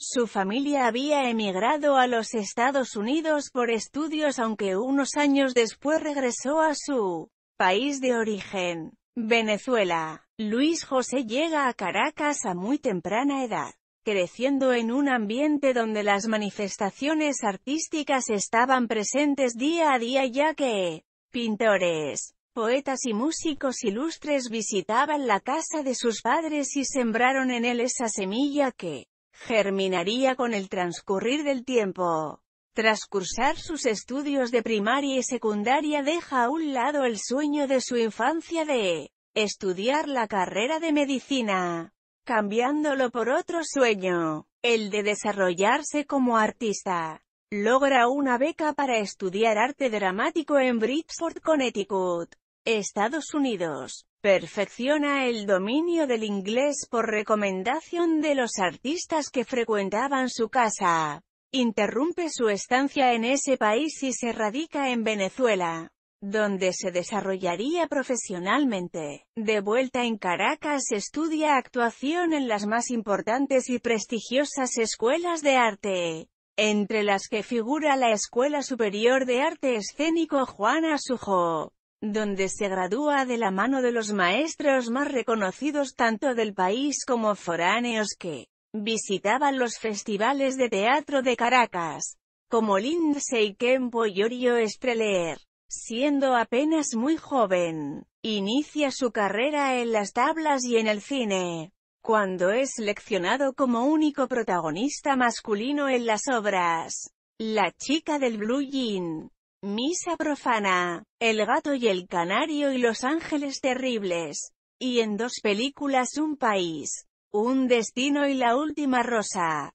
Su familia había emigrado a los Estados Unidos por estudios aunque unos años después regresó a su país de origen, Venezuela. Luis José llega a Caracas a muy temprana edad, creciendo en un ambiente donde las manifestaciones artísticas estaban presentes día a día ya que pintores, poetas y músicos ilustres visitaban la casa de sus padres y sembraron en él esa semilla que germinaría con el transcurrir del tiempo. Tras cursar sus estudios de primaria y secundaria deja a un lado el sueño de su infancia de estudiar la carrera de medicina, cambiándolo por otro sueño, el de desarrollarse como artista. Logra una beca para estudiar arte dramático en Bridgeport, Connecticut, Estados Unidos. Perfecciona el dominio del inglés por recomendación de los artistas que frecuentaban su casa. Interrumpe su estancia en ese país y se radica en Venezuela, donde se desarrollaría profesionalmente. De vuelta en Caracas estudia actuación en las más importantes y prestigiosas escuelas de arte, entre las que figura la Escuela Superior de Arte Escénico Juana Sujo donde se gradúa de la mano de los maestros más reconocidos tanto del país como foráneos que visitaban los festivales de teatro de Caracas, como Lindsay Kempo y Orio Estreleer. Siendo apenas muy joven, inicia su carrera en las tablas y en el cine, cuando es seleccionado como único protagonista masculino en las obras La chica del blue jean, Misa profana, El gato y el canario y Los ángeles terribles. Y en dos películas Un país, un destino y La última rosa.